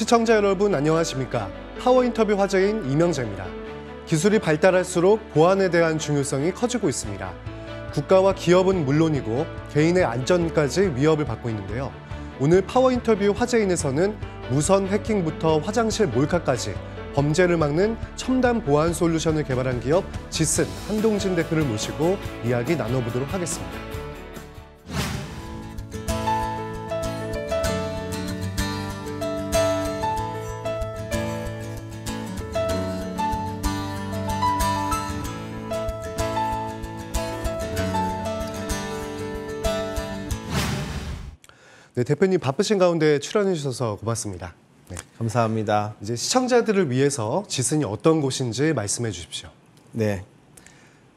시청자 여러분 안녕하십니까? 파워 인터뷰 화제인 이명재입니다. 기술이 발달할수록 보안에 대한 중요성이 커지고 있습니다. 국가와 기업은 물론이고 개인의 안전까지 위협을 받고 있는데요. 오늘 파워 인터뷰 화제인에서는 무선 해킹부터 화장실 몰카까지 범죄를 막는 첨단 보안 솔루션을 개발한 기업 지슨 한동진 대표를 모시고 이야기 나눠보도록 하겠습니다. 네, 대표님 바쁘신 가운데 출연해 주셔서 고맙습니다. 네. 감사합니다. 이제 시청자들을 위해서 지슨이 어떤 곳인지 말씀해 주십시오. 네.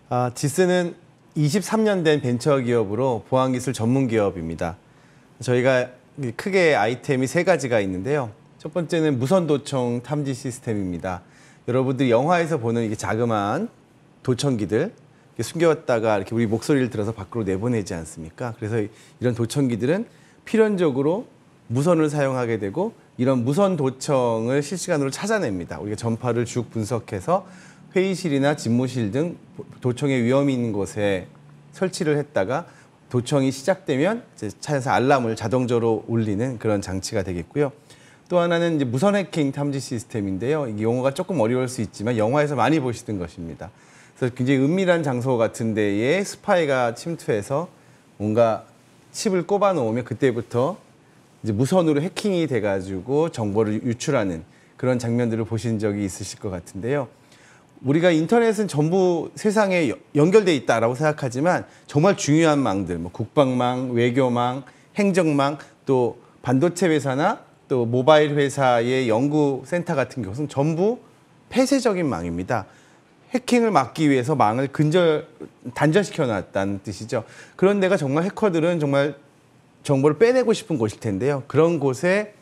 아, 지슨은 23년 된 벤처 기업으로 보안 기술 전문 기업입니다. 저희가 크게 아이템이 세 가지가 있는데요. 첫 번째는 무선 도청 탐지 시스템입니다. 여러분들 영화에서 보는 이게 자그마한 도청기들 숨겨왔다가 이렇게 우리 목소리를 들어서 밖으로 내보내지 않습니까? 그래서 이런 도청기들은 필연적으로 무선을 사용하게 되고 이런 무선 도청을 실시간으로 찾아냅니다. 우리가 전파를 쭉 분석해서 회의실이나 집무실 등 도청의 위험이 있는 곳에 설치를 했다가 도청이 시작되면 차에서 알람을 자동적으로 울리는 그런 장치가 되겠고요. 또 하나는 이제 무선 해킹 탐지 시스템인데요. 이 용어가 조금 어려울 수 있지만 영화에서 많이 보시던 것입니다. 그래서 굉장히 은밀한 장소 같은 데에 스파이가 침투해서 뭔가 칩을 꼽아 놓으면 그때부터 이제 무선으로 해킹이 돼가지고 정보를 유출하는 그런 장면들을 보신 적이 있으실 것 같은데요. 우리가 인터넷은 전부 세상에 연결돼 있다라고 생각하지만 정말 중요한 망들, 뭐 국방망, 외교망, 행정망, 또 반도체 회사나 또 모바일 회사의 연구센터 같은 것은 전부 폐쇄적인 망입니다. 해킹을 막기 위해서 망을 근절 단절시켜 놨다는 뜻이죠. 그런 데가 정말 해커들은 정말 정보를 빼내고 싶은 곳일 텐데요. 그런 곳에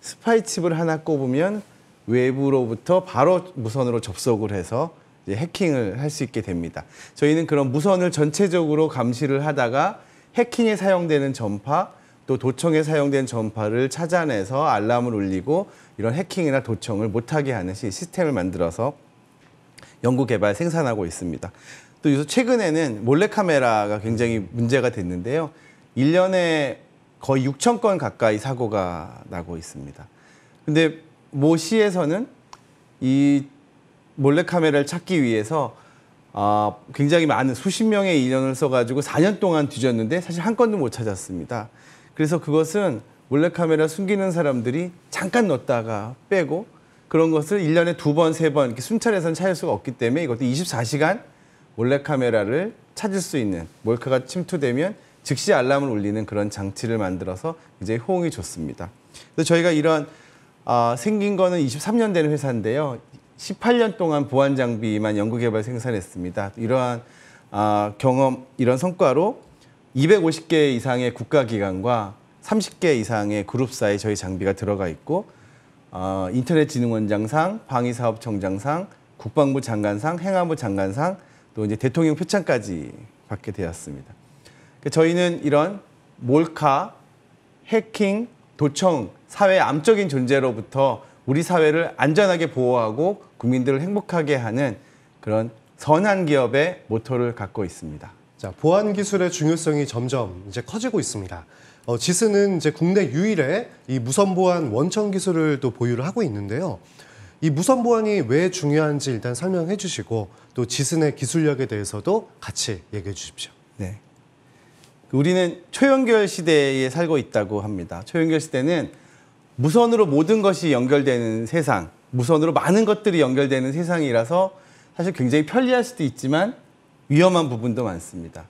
스파이 칩을 하나 꼽으면 외부로부터 바로 무선으로 접속을 해서 해킹을 할 수 있게 됩니다. 저희는 그런 무선을 전체적으로 감시를 하다가 해킹에 사용되는 전파 또 도청에 사용된 전파를 찾아내서 알람을 울리고 이런 해킹이나 도청을 못하게 하는 시스템을 만들어서 연구 개발 생산하고 있습니다. 또 요새 최근에는 몰래카메라가 굉장히 문제가 됐는데요. 1년에 거의 6천 건 가까이 사고가 나고 있습니다. 근데 모 시에서는 이 몰래카메라를 찾기 위해서 아, 굉장히 많은 수십 명의 인원을 써가지고 4년 동안 뒤졌는데 사실 한 건도 못 찾았습니다. 그래서 그것은 몰래카메라 숨기는 사람들이 잠깐 넣었다가 빼고 그런 것을 일년에 두 번, 세 번순찰에서는 찾을 수가 없기 때문에 이것도 24시간 몰래카메라를 찾을 수 있는 몰카가 침투되면 즉시 알람을 울리는 그런 장치를 만들어서 이제 호응이 좋습니다. 그래서 저희가 이런 어, 생긴 거는 23년 된 회사인데요. 18년 동안 보안 장비만 연구 개발 생산했습니다. 이러한 어, 경험, 이런 성과로 250개 이상의 국가기관과 30개 이상의 그룹사에 저희 장비가 들어가 있고 어, 인터넷진흥원장상, 방위사업청장상, 국방부 장관상, 행안부 장관상, 또 이제 대통령 표창까지 받게 되었습니다. 그러니까 저희는 이런 몰카, 해킹, 도청, 사회 암적인 존재로부터 우리 사회를 안전하게 보호하고 국민들을 행복하게 하는 그런 선한 기업의 모토를 갖고 있습니다. 자, 보안 기술의 중요성이 점점 이제 커지고 있습니다. 어, 지스는 이제 국내 유일의 이 무선 보안 원천 기술을 또 보유를 하고 있는데요. 이 무선 보안이 왜 중요한지 일단 설명해 주시고 또 지스의 기술력에 대해서도 같이 얘기해 주십시오. 네. 우리는 초연결 시대에 살고 있다고 합니다. 초연결 시대는 무선으로 모든 것이 연결되는 세상, 무선으로 많은 것들이 연결되는 세상이라서 사실 굉장히 편리할 수도 있지만 위험한 부분도 많습니다.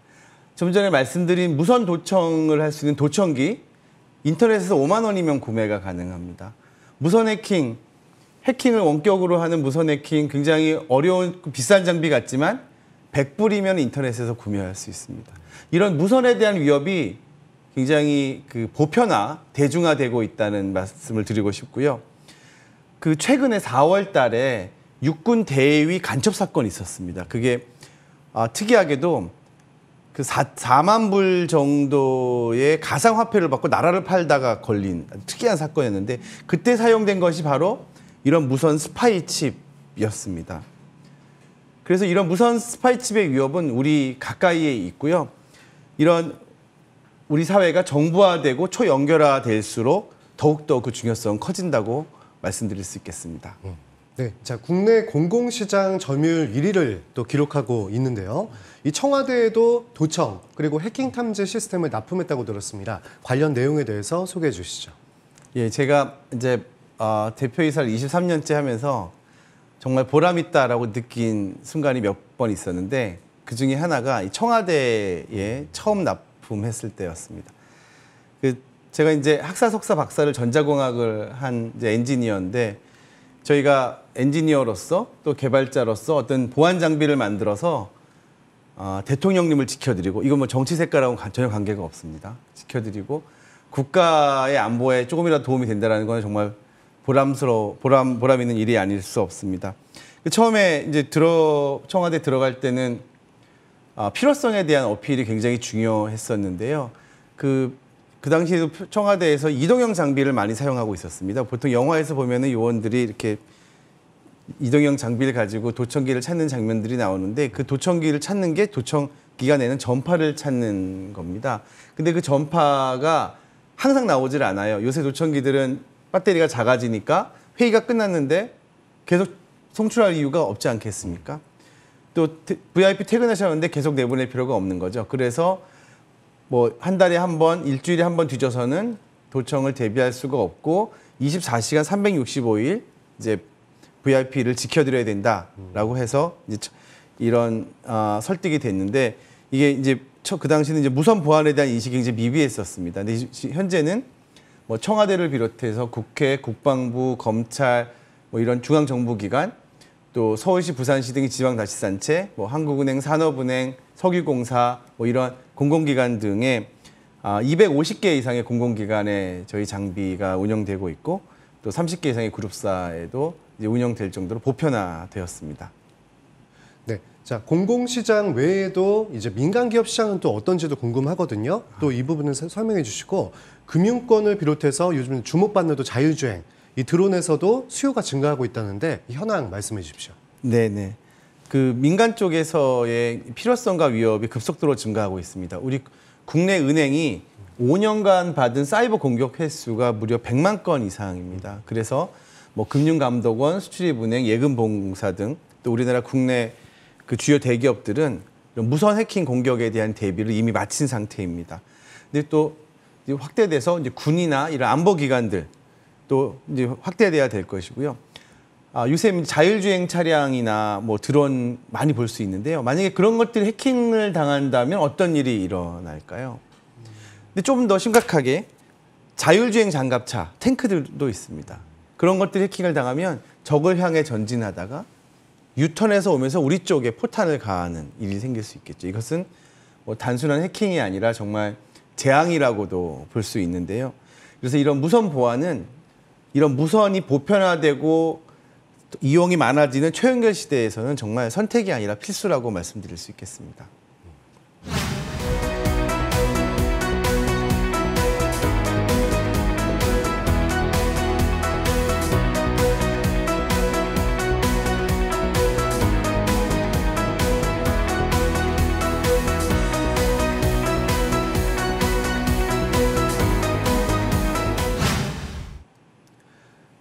좀 전에 말씀드린 무선 도청을 할 수 있는 도청기 인터넷에서 5만 원이면 구매가 가능합니다. 무선 해킹, 해킹을 원격으로 하는 무선 해킹 굉장히 어려운 비싼 장비 같지만 100불이면 인터넷에서 구매할 수 있습니다. 이런 무선에 대한 위협이 굉장히 그 보편화, 대중화되고 있다는 말씀을 드리고 싶고요. 그 최근에 4월 달에 육군 대위 간첩 사건이 있었습니다. 그게 아, 특이하게도 그 4, 4만 불 정도의 가상 화폐를 받고 나라를 팔다가 걸린 특이한 사건이었는데 그때 사용된 것이 바로 이런 무선 스파이 칩이었습니다. 그래서 이런 무선 스파이 칩의 위협은 우리 가까이에 있고요. 이런 우리 사회가 정부화되고 초연결화될수록 더욱더 그 중요성 커진다고 말씀드릴 수 있겠습니다. 음. 네, 자 국내 공공시장 점유율 1위를 또 기록하고 있는데요. 이 청와대에도 도청 그리고 해킹 탐지 시스템을 납품했다고 들었습니다. 관련 내용에 대해서 소개해 주시죠. 예, 제가 이제 어, 대표이사를 23년째 하면서 정말 보람 있다라고 느낀 순간이 몇 번 있었는데 그 중에 하나가 이 청와대에 처음 납품했을 때였습니다. 그 제가 이제 학사 석사 박사를 전자공학을 한 이제 엔지니어인데 저희가 엔지니어로서 또 개발자로서 어떤 보안 장비를 만들어서 어, 대통령님을 지켜드리고 이건 뭐 정치 색깔하고 전혀 관계가 없습니다. 지켜드리고 국가의 안보에 조금이라도 도움이 된다라는 건 정말 보람스러워 보람 보람 있는 일이 아닐 수 없습니다. 그 처음에 이제 들어 청와대 들어갈 때는 어, 필요성에 대한 어필이 굉장히 중요했었는데요. 그그 당시에도 청와대에서 이동형 장비를 많이 사용하고 있었습니다. 보통 영화에서 보면은 요원들이 이렇게 이동형 장비를 가지고 도청기를 찾는 장면들이 나오는데 그 도청기를 찾는 게 도청기가 내는 전파를 찾는 겁니다. 근데 그 전파가 항상 나오질 않아요. 요새 도청기들은 배터리가 작아지니까 회의가 끝났는데 계속 송출할 이유가 없지 않겠습니까? 또 VIP 퇴근하셨는데 계속 내보낼 필요가 없는 거죠. 그래서 뭐한 달에 한 번, 일주일에 한 번 뒤져서는 도청을 대비할 수가 없고 24시간 365일 이제 VIP를 지켜드려야 된다라고 해서 이제 이런 어, 설득이 됐는데 이게 이제 그 당시는 이제 무선 보안에 대한 인식이 굉장히 미비했었습니다. 근데 시, 현재는 뭐 청와대를 비롯해서 국회, 국방부, 검찰 뭐 이런 중앙 정부 기관 또 서울시, 부산시 등이 지방자치단체, 뭐 한국은행, 산업은행, 석유공사 뭐 이런 공공기관 등의 250개 아, 이상의 공공기관에 저희 장비가 운영되고 있고 또 30개 이상의 그룹사에도 운영될 정도로 보편화되었습니다. 네. 자, 공공시장 외에도 이제 민간기업 시장은 또 어떤지도 궁금하거든요. 또 이 부분을 설명해 주시고 금융권을 비롯해서 요즘 주목받는 또 자율주행 이 드론에서도 수요가 증가하고 있다는데 현황 말씀해 주십시오. 네네. 네. 그 민간 쪽에서의 필요성과 위협이 급속도로 증가하고 있습니다. 우리 국내 은행이 5년간 받은 사이버 공격 횟수가 무려 100만 건 이상입니다. 그래서 뭐 금융감독원, 수출입은행, 예금봉사 등 또 우리나라 국내 그 주요 대기업들은 무선 해킹 공격에 대한 대비를 이미 마친 상태입니다. 근데 또 확대돼서 이제 군이나 이런 안보 기관들 또 이제 확대돼야 될 것이고요. 아, 요새 자율주행 차량이나 뭐 드론 많이 볼 수 있는데요. 만약에 그런 것들이 해킹을 당한다면 어떤 일이 일어날까요? 근데 좀 더 심각하게 자율주행 장갑차, 탱크들도 있습니다. 그런 것들이 해킹을 당하면 적을 향해 전진하다가 유턴해서 오면서 우리 쪽에 포탄을 가하는 일이 생길 수 있겠죠. 이것은 뭐 단순한 해킹이 아니라 정말 재앙이라고도 볼 수 있는데요. 그래서 이런 무선 보안은 이런 무선이 보편화되고 이용이 많아지는 최연결 시대에서는 정말 선택이 아니라 필수라고 말씀드릴 수 있겠습니다.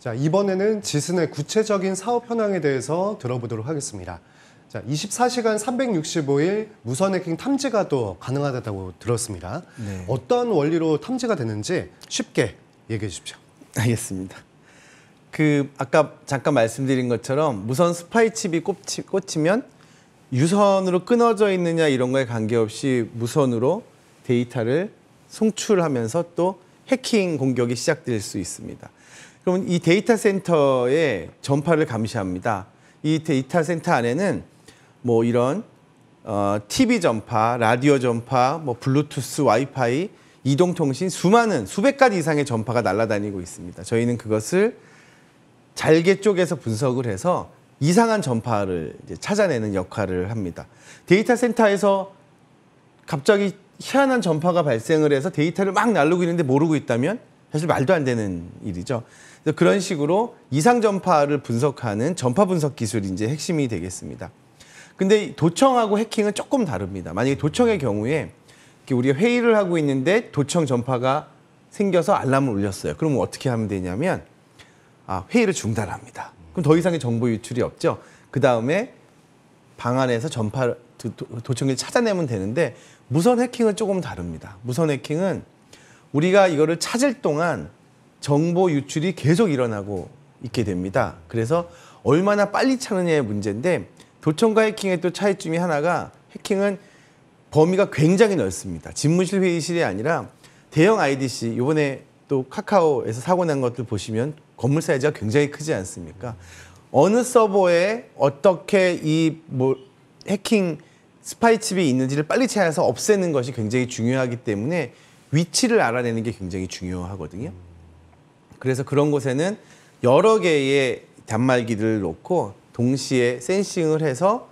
자, 이번에는 지슨의 구체적인 사업 현황에 대해서 들어보도록 하겠습니다. 자, 24시간 365일 무선 해킹 탐지가 또 가능하다고 들었습니다. 네. 어떤 원리로 탐지가 되는지 쉽게 얘기해 주십시오. 알겠습니다. 그 아까 잠깐 말씀드린 것처럼 무선 스파이 칩이 꽂히, 꽂히면 유선으로 끊어져 있느냐 이런 거에 관계없이 무선으로 데이터를 송출하면서 또 해킹 공격이 시작될 수 있습니다. 그러면 이 데이터 센터의 전파를 감시합니다. 이 데이터 센터 안에는 뭐 이런 어, TV 전파, 라디오 전파, 뭐 블루투스, 와이파이, 이동통신 수많은 수백 가지 이상의 전파가 날아다니고 있습니다. 저희는 그것을 잘게 쪼개서 분석을 해서 이상한 전파를 찾아내는 역할을 합니다. 데이터 센터에서 갑자기 희한한 전파가 발생을 해서 데이터를 막 날르고 있는데 모르고 있다면 사실 말도 안 되는 일이죠. 그런 식으로 이상 전파를 분석하는 전파 분석 기술이 이제 핵심이 되겠습니다. 근데 도청하고 해킹은 조금 다릅니다. 만약에 도청의 경우에 우리가 회의를 하고 있는데 도청 전파가 생겨서 알람을 울렸어요. 그러면 어떻게 하면 되냐면 아, 회의를 중단합니다. 그럼 더 이상의 정보 유출이 없죠. 그 다음에 방 안에서 전파 도, 도청을 찾아내면 되는데 무선 해킹은 조금 다릅니다. 무선 해킹은 우리가 이거를 찾을 동안 정보 유출이 계속 일어나고 있게 됩니다. 그래서 얼마나 빨리 차느냐의 문제인데 도청과 해킹의 또 차이점이 하나가 해킹은 범위가 굉장히 넓습니다. 집무실 회의실이 아니라 대형 IDC 이번에 또 카카오에서 사고 난 것들 보시면 건물 사이즈가 굉장히 크지 않습니까? 어느 서버에 어떻게 이 뭐 해킹 스파이 칩이 있는지를 빨리 찾아서 없애는 것이 굉장히 중요하기 때문에 위치를 알아내는 게 굉장히 중요하거든요. 그래서 그런 곳에는 여러 개의 단말기를 놓고 동시에 센싱을 해서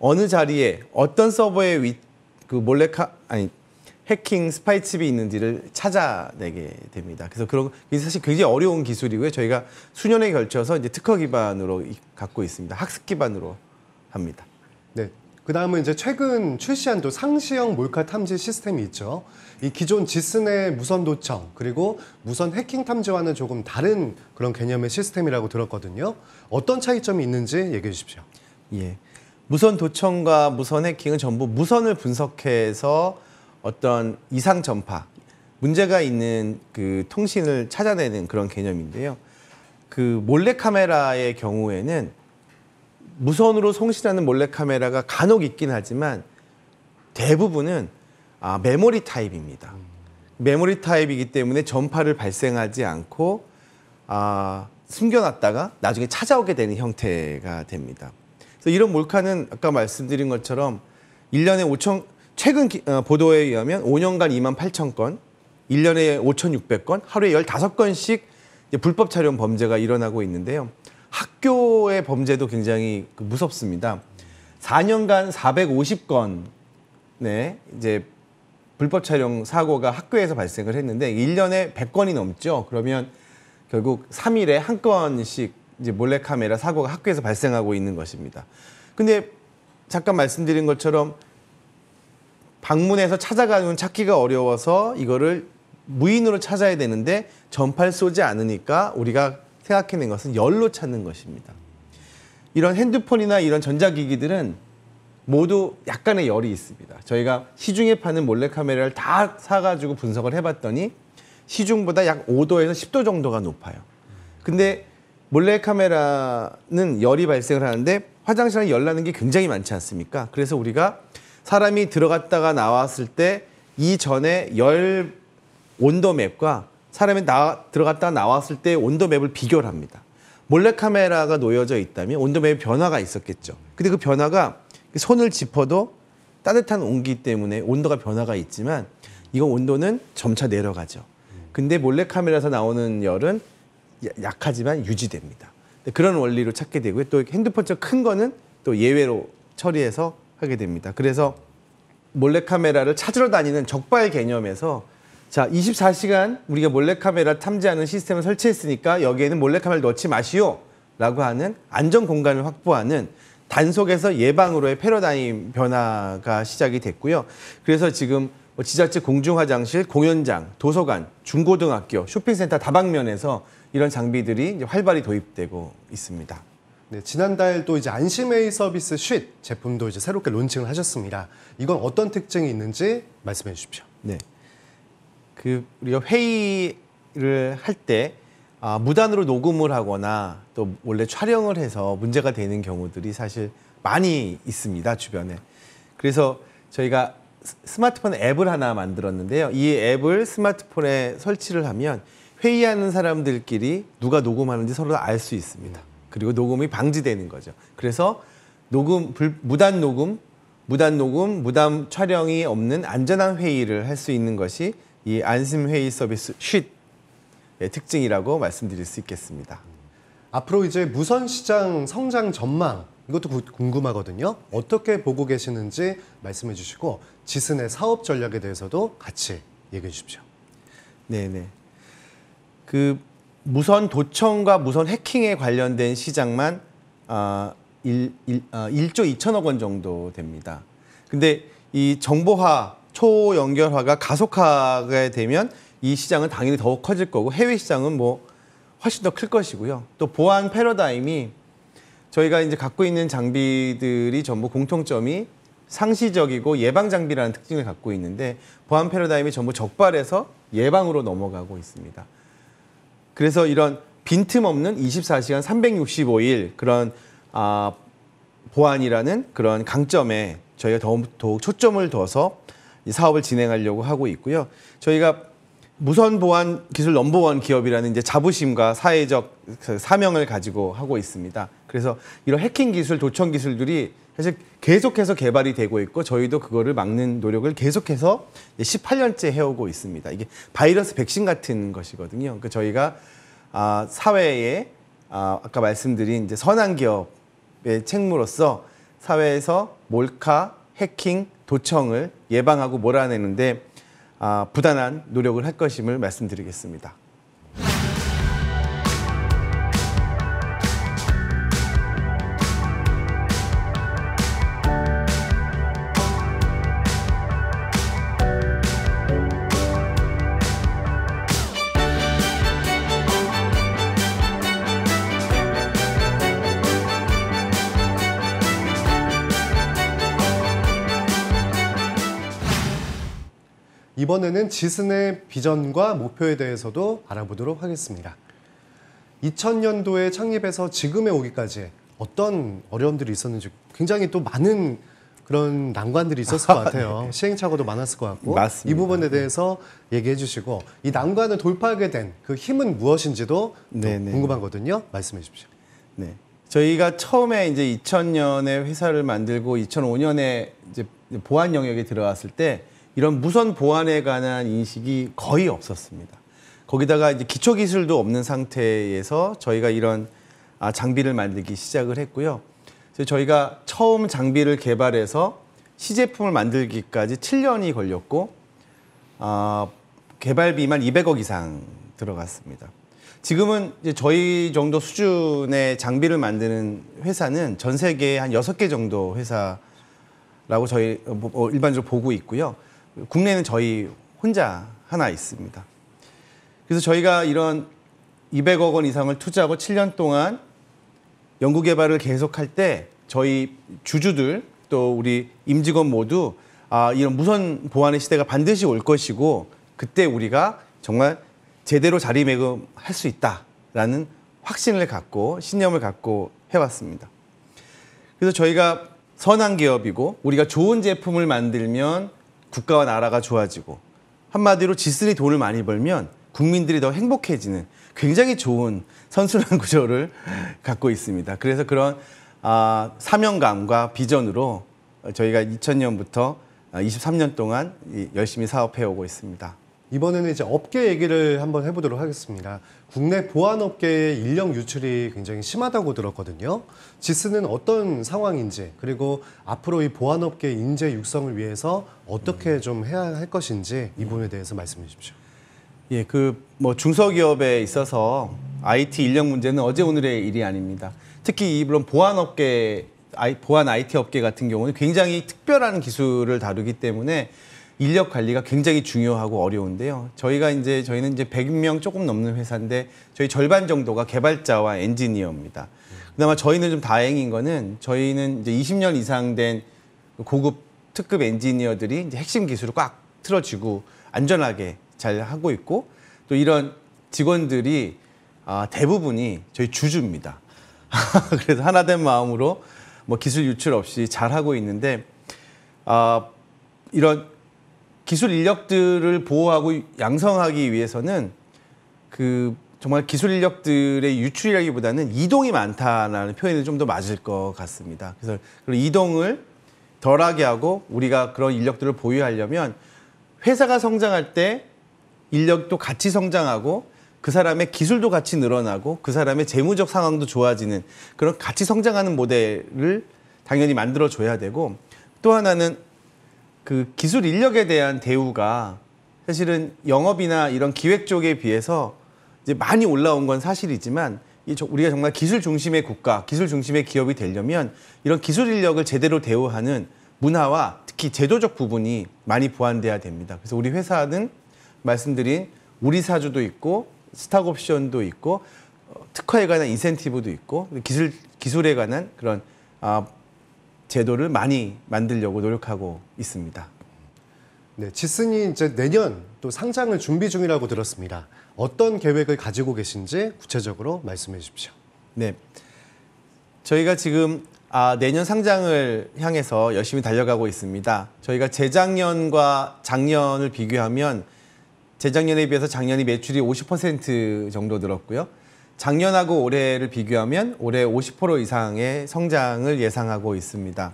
어느 자리에 어떤 서버에 위, 그 몰래카 아니 해킹 스파이 칩이 있는지를 찾아내게 됩니다. 그래서 그런 게 사실 굉장히 어려운 기술이고요. 저희가 수년에 걸쳐서 이제 특허 기반으로 갖고 있습니다. 학습 기반으로 합니다. 네, 그 다음은 이제 최근 출시한 또 상시형 몰카 탐지 시스템이 있죠. 이 기존 지스의 무선 도청 그리고 무선 해킹 탐지와는 조금 다른 그런 개념의 시스템이라고 들었거든요. 어떤 차이점이 있는지 얘기해 주십시오. 예. 무선 도청과 무선 해킹은 전부 무선을 분석해서 어떤 이상 전파, 문제가 있는 그 통신을 찾아내는 그런 개념인데요. 그 몰래 카메라의 경우에는 무선으로 송신하는 몰래카메라가 간혹 있긴 하지만 대부분은 아, 메모리 타입입니다. 메모리 타입이기 때문에 전파를 발생하지 않고 아, 숨겨놨다가 나중에 찾아오게 되는 형태가 됩니다. 그래서 이런 몰카는 아까 말씀드린 것처럼 1년에 5천 최근 기, 어, 보도에 의하면 5년간 2만 8천 건, 1년에 5,600건, 하루에 15건씩 불법 촬영 범죄가 일어나고 있는데요. 학교의 범죄도 굉장히 그 무섭습니다. 4년간 450건의 이제 불법 촬영 사고가 학교에서 발생을 했는데 1년에 100건이 넘죠. 그러면 결국 3일에 한 건씩 이제 몰래카메라 사고가 학교에서 발생하고 있는 것입니다. 근데 잠깐 말씀드린 것처럼 방문해서 찾아가는 찾기가 어려워서 이거를 무인으로 찾아야 되는데 전파를 쏘지 않으니까 우리가 생각해낸 것은 열로 찾는 것입니다. 이런 핸드폰이나 이런 전자기기들은 모두 약간의 열이 있습니다. 저희가 시중에 파는 몰래카메라를 다 사가지고 분석을 해봤더니 시중보다 약 5도에서 10도 정도가 높아요. 근데 몰래카메라는 열이 발생을 하는데 화장실에 열 나는 게 굉장히 많지 않습니까? 그래서 우리가 사람이 들어갔다가 나왔을 때 이전에 열 온도맵과 사람이 나, 들어갔다 나왔을 때 온도맵을 비교를 합니다. 몰래카메라가 놓여져 있다면 온도맵에 변화가 있었겠죠. 근데 그 변화가 손을 짚어도 따뜻한 온기 때문에 온도가 변화가 있지만 이거 온도는 점차 내려가죠. 근데 몰래카메라에서 나오는 열은 약하지만 유지됩니다. 그런 원리로 찾게 되고요. 또 핸드폰처럼 큰 거는 또 예외로 처리해서 하게 됩니다. 그래서 몰래카메라를 찾으러 다니는 적발 개념에서 자, 24시간 우리가 몰래카메라 탐지하는 시스템을 설치했으니까 여기에는 몰래카메라 를 넣지 마시오 라고 하는 안전 공간을 확보하는 단속에서 예방으로의 패러다임 변화가 시작이 됐고요. 그래서 지금 뭐 지자체 공중화장실, 공연장, 도서관, 중고등학교, 쇼핑센터 다방면에서 이런 장비들이 활발히 도입되고 있습니다. 네, 지난달 또 이제 안심웨이 서비스 쉿 제품도 이제 새롭게 론칭을 하셨습니다. 이건 어떤 특징이 있는지 말씀해 주십시오. 네. 그 우리가 회의를 할 때 아, 무단으로 녹음을 하거나 또 원래 촬영을 해서 문제가 되는 경우들이 사실 많이 있습니다 주변에. 그래서 저희가 스마트폰 앱을 하나 만들었는데요. 이 앱을 스마트폰에 설치를 하면 회의하는 사람들끼리 누가 녹음하는지 서로 알 수 있습니다. 그리고 녹음이 방지되는 거죠. 그래서 녹음 불, 무단 녹음, 무단 녹음, 무단 촬영이 없는 안전한 회의를 할 수 있는 것이 이 안심 회의 서비스 쉿의 특징이라고 말씀드릴 수 있겠습니다. 앞으로 이제 무선 시장 성장 전망 이것도 궁금하거든요. 어떻게 보고 계시는지 말씀해 주시고 지슨의 사업 전략에 대해서도 같이 얘기해 주십시오. 네네. 그 무선 도청과 무선 해킹에 관련된 시장만 아, 일, 일, 1조 아, 2천억 원 정도 됩니다. 근데 이 정보화 초연결화가 가속화가 되면 이 시장은 당연히 더욱 커질 거고 해외 시장은 뭐 훨씬 더 클 것이고요. 또 보안 패러다임이 저희가 이제 갖고 있는 장비들이 전부 공통점이 상시적이고 예방 장비라는 특징을 갖고 있는데 보안 패러다임이 전부 적발해서 예방으로 넘어가고 있습니다. 그래서 이런 빈틈없는 24시간 365일 그런 아, 보안이라는 그런 강점에 저희가 더욱, 더욱 초점을 둬서 이 사업을 진행하려고 하고 있고요. 저희가 무선 보안 기술 넘버원 기업이라는 이제 자부심과 사회적 그 사명을 가지고 하고 있습니다. 그래서 이런 해킹 기술, 도청 기술들이 사실 계속해서 개발이 되고 있고 저희도 그거를 막는 노력을 계속해서 18년째 해오고 있습니다. 이게 바이러스 백신 같은 것이거든요. 그러니까 저희가 아, 사회에 아, 아까 말씀드린 이제 선한 기업의 책무로서 사회에서 몰카, 해킹, 도청을 예방하고 몰아내는데 아, 부단한 노력을 할 것임을 말씀드리겠습니다. 이번에는 지슨의 비전과 목표에 대해서도 알아보도록 하겠습니다. 2000년도에 창립해서 지금에 오기까지 어떤 어려움들이 있었는지 굉장히 또 많은 그런 난관들이 있었을 것 아, 같아요. 네. 시행착오도 많았을 것 같고 맞습니다. 이 부분에 네. 대해서 얘기해 주시고 이 난관을 돌파하게 된 그 힘은 무엇인지도 네, 네. 궁금하거든요. 말씀해 주십시오. 네. 저희가 처음에 이제 2000년에 회사를 만들고 2005년에 이제 보안 영역에 들어왔을 때 이런 무선 보안에 관한 인식이 거의 없었습니다. 거기다가 이제 기초 기술도 없는 상태에서 저희가 이런 아, 장비를 만들기 시작을 했고요. 그래서 저희가 처음 장비를 개발해서 시제품을 만들기까지 7년이 걸렸고 어, 개발비만 200억 이상 들어갔습니다. 지금은 저희 정도 수준의 장비를 만드는 회사는 전 세계에 한 6개 정도 회사라고 저희 뭐, 뭐 일반적으로 보고 있고요. 국내는 저희 혼자 하나 있습니다. 그래서 저희가 이런 200억 원 이상을 투자하고 7년 동안 연구 개발을 계속할 때 저희 주주들 또 우리 임직원 모두 아, 이런 무선 보안의 시대가 반드시 올 것이고 그때 우리가 정말 제대로 자리매김할 수 있다라는 확신을 갖고 신념을 갖고 해왔습니다. 그래서 저희가 선한 기업이고 우리가 좋은 제품을 만들면 국가와 나라가 좋아지고 한마디로 지스리 돈을 많이 벌면 국민들이 더 행복해지는 굉장히 좋은 선순환 구조를 갖고 있습니다. 그래서 그런 아, 사명감과 비전으로 저희가 2000년부터 23년 아, 동안 열심히 사업해 오고 있습니다. 이번에는 이제 업계 얘기를 한번 해보도록 하겠습니다. 국내 보안업계의 인력 유출이 굉장히 심하다고 들었거든요. 지스는 어떤 상황인지 그리고 앞으로 이 보안업계 인재 육성을 위해서 어떻게 음. 좀 해야 할 것인지 이 부분에 대해서 말씀해 주십시오. 예, 그 뭐 중소기업에 있어서 IT 인력 문제는 어제 오늘의 일이 아닙니다. 특히 물론 보안업계 보안 IT 업계 같은 경우는 굉장히 특별한 기술을 다루기 때문에 인력 관리가 굉장히 중요하고 어려운데요. 저희가 이제 저희는 이제 100명 조금 넘는 회사인데 저희 절반 정도가 개발자와 엔지니어입니다. 그나마 저희는 좀 다행인 거는 저희는 이제 20년 이상 된 고급 특급 엔지니어들이 이제 핵심 기술을 꽉 틀어지고 안전하게 잘 하고 있고 또 이런 직원들이 아, 대부분이 저희 주주입니다. 그래서 하나된 마음으로 뭐 기술 유출 없이 잘 하고 있는데 아, 이런 기술 인력들을 보호하고 양성하기 위해서는 그 정말 기술 인력들의 유출이라기보다는 이동이 많다라는 표현이 좀 더 맞을 것 같습니다. 그래서 그런 이동을 덜하게 하고 우리가 그런 인력들을 보유하려면 회사가 성장할 때 인력도 같이 성장하고 그 사람의 기술도 같이 늘어나고 그 사람의 재무적 상황도 좋아지는 그런 같이 성장하는 모델을 당연히 만들어줘야 되고 또 하나는 그 기술 인력에 대한 대우가 사실은 영업이나 이런 기획 쪽에 비해서 이제 많이 올라온 건 사실이지만 우리가 정말 기술 중심의 국가, 기술 중심의 기업이 되려면 이런 기술 인력을 제대로 대우하는 문화와 특히 제도적 부분이 많이 보완돼야 됩니다. 그래서 우리 회사는 말씀드린 우리 사주도 있고 스탁옵션도 있고 어, 특허에 관한 인센티브도 있고 기술 기술에 관한 그런 아, 제도를 많이 만들려고 노력하고 있습니다. 네, 지슨이 이제 내년 또 상장을 준비 중이라고 들었습니다. 어떤 계획을 가지고 계신지 구체적으로 말씀해 주십시오. 네. 저희가 지금 아, 내년 상장을 향해서 열심히 달려가고 있습니다. 저희가 재작년과 작년을 비교하면 재작년에 비해서 작년이 매출이 50% 정도 늘었고요. 작년하고 올해를 비교하면 올해 50% 이상의 성장을 예상하고 있습니다.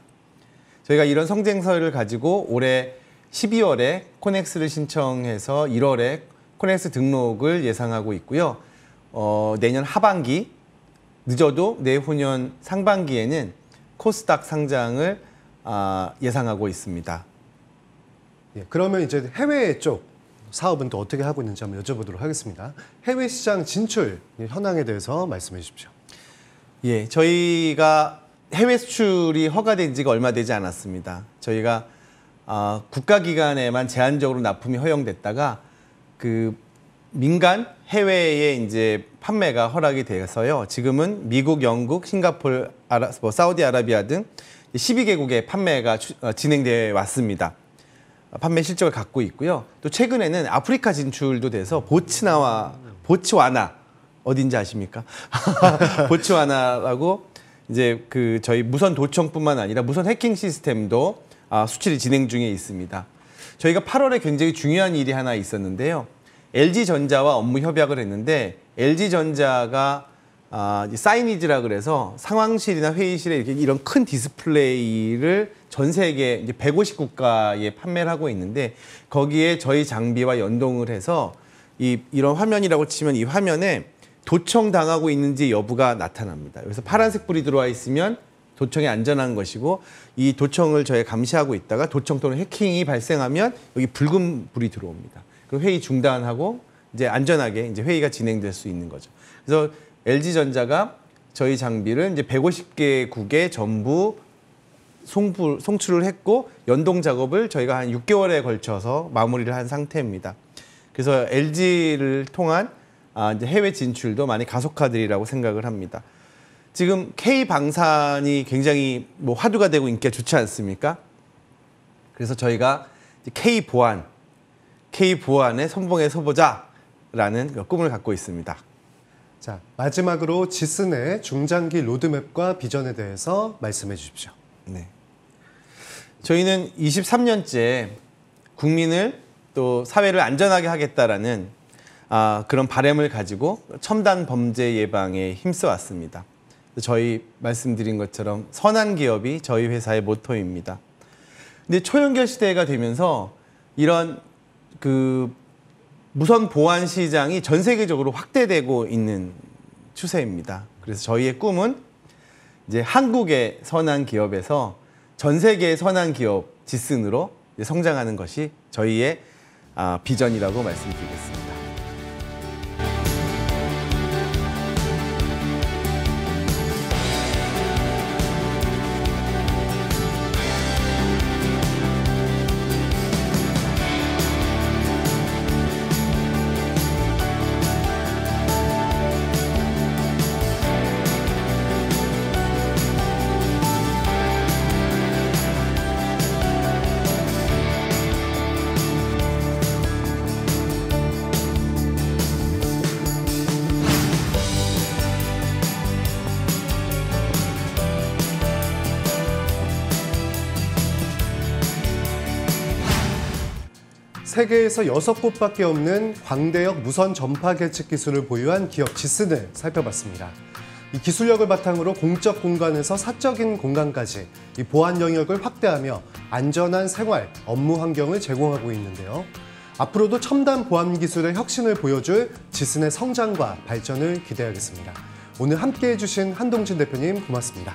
저희가 이런 성쟁서를 가지고 올해 12월에 코넥스를 신청해서 1월에 코넥스 등록을 예상하고 있고요. 어, 내년 하반기 늦어도 내후년 상반기에는 코스닥 상장을 아, 예상하고 있습니다. 예, 그러면 이제 해외 쪽 사업은 또 어떻게 하고 있는지 한번 여쭤보도록 하겠습니다. 해외 시장 진출 현황에 대해서 말씀해 주십시오. 예, 저희가 해외 수출이 허가된 지가 얼마 되지 않았습니다. 저희가 아, 국가기관에만 제한적으로 납품이 허용됐다가 그 민간 해외에 이제 판매가 허락이 돼서요. 지금은 미국, 영국, 싱가폴, 아라, 뭐 사우디아라비아 등 12개국에 판매가 어, 진행돼 왔습니다. 판매 실적을 갖고 있고요. 또 최근에는 아프리카 진출도 돼서 보츠나와 보츠와나 어딘지 아십니까? 보츠와나라고 이제 그 저희 무선 도청뿐만 아니라 무선 해킹 시스템도 아, 수출이 진행 중에 있습니다. 저희가 8월에 굉장히 중요한 일이 하나 있었는데요. LG전자와 업무 협약을 했는데 LG전자가 아, 이제 사이니지라 그래서 상황실이나 회의실에 이렇게 이런 큰 디스플레이를 전 세계 이제 150국가에 판매를 하고 있는데 거기에 저희 장비와 연동을 해서 이 이런 화면이라고 치면 이 화면에 도청 당하고 있는지 여부가 나타납니다. 그래서 파란색 불이 들어와 있으면 도청이 안전한 것이고 이 도청을 저희 감시하고 있다가 도청 또는 해킹이 발생하면 여기 붉은 불이 들어옵니다. 그 회의 중단하고 이제 안전하게 이제 회의가 진행될 수 있는 거죠. 그래서 LG전자가 저희 장비를 이제 150개국에 전부 송부, 송출을 했고 연동 작업을 저희가 한 6개월에 걸쳐서 마무리를 한 상태입니다. 그래서 LG를 통한 아, 이제 해외 진출도 많이 가속화되리라고 생각을 합니다. 지금 K 방산이 굉장히 뭐 화두가 되고 인기가 좋지 않습니까? 그래서 저희가 K 보안, K 보안에 선봉에 서보자라는 그 꿈을 갖고 있습니다. 자, 마지막으로 지슨의 중장기 로드맵과 비전에 대해서 말씀해 주십시오. 네. 저희는 23년째 국민을 또 사회를 안전하게 하겠다라는 아, 그런 바램을 가지고 첨단 범죄 예방에 힘써왔습니다. 저희 말씀드린 것처럼 선한 기업이 저희 회사의 모토입니다. 근데 초연결 시대가 되면서 이런 그 무선 보안 시장이 전 세계적으로 확대되고 있는 추세입니다. 그래서 저희의 꿈은 이제 한국의 선한 기업에서 전 세계의 선한 기업 지승으로 성장하는 것이 저희의 아, 비전이라고 말씀드리겠습니다. 세계에서 여섯 곳밖에 없는 광대역 무선 전파 계측 기술을 보유한 기업 지슨을 살펴봤습니다. 이 기술력을 바탕으로 공적 공간에서 사적인 공간까지 이 보안 영역을 확대하며 안전한 생활, 업무 환경을 제공하고 있는데요. 앞으로도 첨단 보안 기술의 혁신을 보여줄 지슨의 성장과 발전을 기대하겠습니다. 오늘 함께해 주신 한동진 대표님 고맙습니다.